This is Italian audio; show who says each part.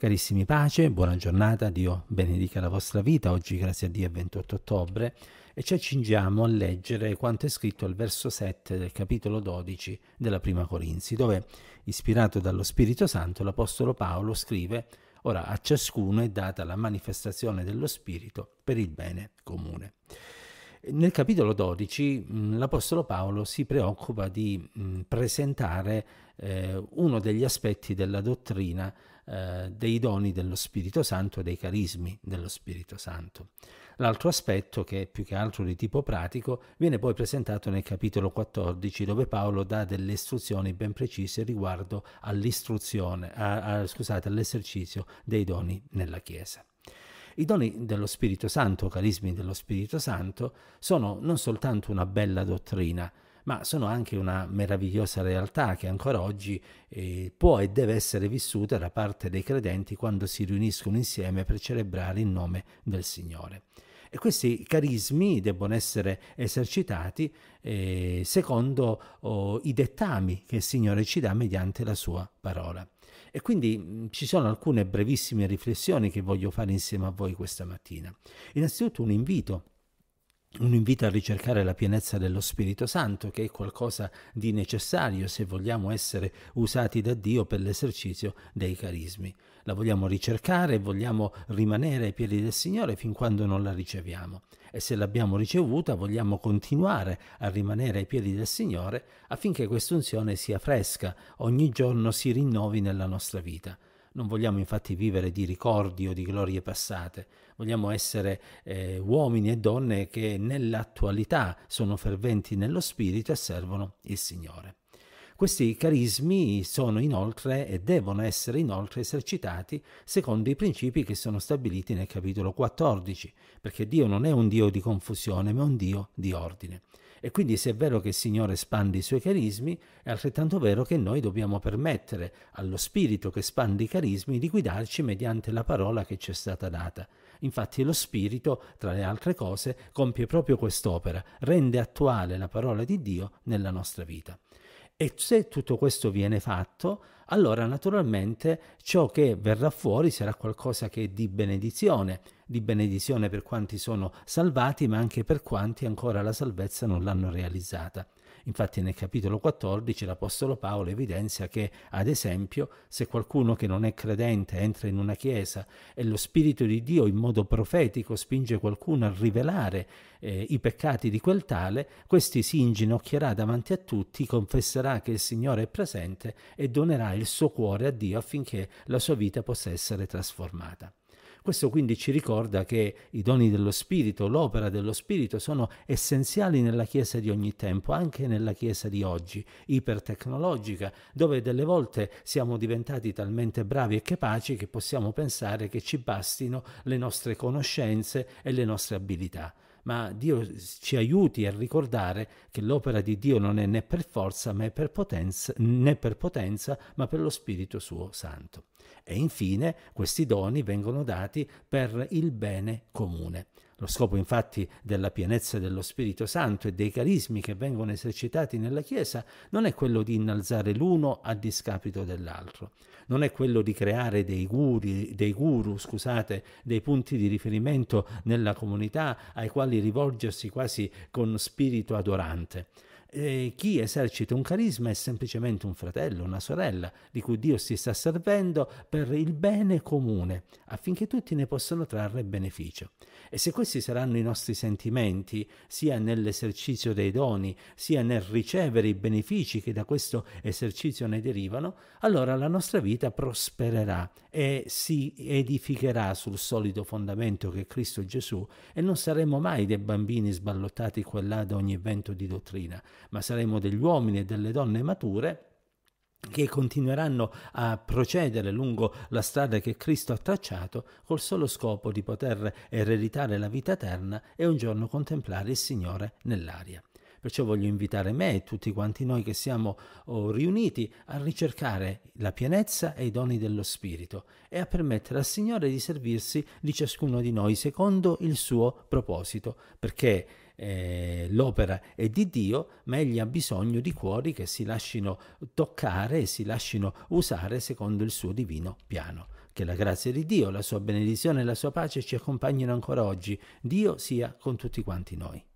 Speaker 1: Carissimi pace, buona giornata, Dio benedica la vostra vita, oggi grazie a Dio è 28 ottobre e ci accingiamo a leggere quanto è scritto al verso 7 del capitolo 12 della prima Corinzi, dove ispirato dallo Spirito Santo l'Apostolo Paolo scrive Ora a ciascuno è data la manifestazione dello Spirito per il bene comune. Nel capitolo 12 l'Apostolo Paolo si preoccupa di presentare eh, uno degli aspetti della dottrina eh, dei doni dello Spirito Santo e dei carismi dello Spirito Santo. L'altro aspetto, che è più che altro di tipo pratico, viene poi presentato nel capitolo 14, dove Paolo dà delle istruzioni ben precise riguardo all'istruzione, a, a, scusate, all'esercizio dei doni nella Chiesa. I doni dello Spirito Santo, carismi dello Spirito Santo, sono non soltanto una bella dottrina, ma sono anche una meravigliosa realtà che ancora oggi eh, può e deve essere vissuta da parte dei credenti quando si riuniscono insieme per celebrare il nome del Signore. E questi carismi debbono essere esercitati eh, secondo oh, i dettami che il Signore ci dà mediante la sua parola. E quindi mh, mm, ci sono alcune brevissime riflessioni che voglio fare insieme a voi questa mattina. Innanzitutto un invito un invito a ricercare la pienezza dello Spirito Santo, che è qualcosa di necessario se vogliamo essere usati da Dio per l'esercizio dei carismi. La vogliamo ricercare, e vogliamo rimanere ai piedi del Signore fin quando non la riceviamo. E se l'abbiamo ricevuta, vogliamo continuare a rimanere ai piedi del Signore affinché quest'unzione sia fresca, ogni giorno si rinnovi nella nostra vita. Non vogliamo infatti vivere di ricordi o di glorie passate, vogliamo essere eh, uomini e donne che nell'attualità sono ferventi nello Spirito e servono il Signore. Questi carismi sono inoltre e devono essere inoltre esercitati secondo i principi che sono stabiliti nel capitolo 14, perché Dio non è un Dio di confusione, ma un Dio di ordine. E quindi se è vero che il Signore espande i suoi carismi, è altrettanto vero che noi dobbiamo permettere allo Spirito che espande i carismi di guidarci mediante la parola che ci è stata data. Infatti lo Spirito, tra le altre cose, compie proprio quest'opera, rende attuale la parola di Dio nella nostra vita. E se tutto questo viene fatto, allora naturalmente ciò che verrà fuori sarà qualcosa che è di benedizione, di benedizione per quanti sono salvati, ma anche per quanti ancora la salvezza non l'hanno realizzata. Infatti nel capitolo 14 l'Apostolo Paolo evidenzia che, ad esempio, se qualcuno che non è credente entra in una chiesa e lo Spirito di Dio in modo profetico spinge qualcuno a rivelare eh, i peccati di quel tale, questi si inginocchierà davanti a tutti, confesserà che il Signore è presente e donerà il suo cuore a Dio affinché la sua vita possa essere trasformata. Questo quindi ci ricorda che i doni dello Spirito, l'opera dello Spirito sono essenziali nella Chiesa di ogni tempo, anche nella Chiesa di oggi, ipertecnologica, dove delle volte siamo diventati talmente bravi e capaci che possiamo pensare che ci bastino le nostre conoscenze e le nostre abilità ma Dio ci aiuti a ricordare che l'opera di Dio non è né per forza né per potenza, né per potenza ma per lo Spirito suo Santo. E infine questi doni vengono dati per il bene comune. Lo scopo infatti della pienezza dello Spirito Santo e dei carismi che vengono esercitati nella Chiesa non è quello di innalzare l'uno a discapito dell'altro, non è quello di creare dei, guri, dei guru, scusate, dei punti di riferimento nella comunità ai quali rivolgersi quasi con spirito adorante eh, chi esercita un carisma è semplicemente un fratello, una sorella, di cui Dio si sta servendo per il bene comune, affinché tutti ne possano trarre beneficio. E se questi saranno i nostri sentimenti, sia nell'esercizio dei doni, sia nel ricevere i benefici che da questo esercizio ne derivano, allora la nostra vita prospererà e si edificherà sul solido fondamento che è Cristo Gesù e non saremo mai dei bambini sballottati qua e là da ogni vento di dottrina, ma saremo degli uomini e delle donne mature che continueranno a procedere lungo la strada che Cristo ha tracciato col solo scopo di poter ereditare la vita eterna e un giorno contemplare il Signore nell'aria. Perciò voglio invitare me e tutti quanti noi che siamo oh, riuniti a ricercare la pienezza e i doni dello Spirito e a permettere al Signore di servirsi di ciascuno di noi secondo il suo proposito, perché eh, l'opera è di Dio, ma egli ha bisogno di cuori che si lasciano toccare e si lasciano usare secondo il suo divino piano. Che la grazia di Dio, la sua benedizione e la sua pace ci accompagnino ancora oggi. Dio sia con tutti quanti noi.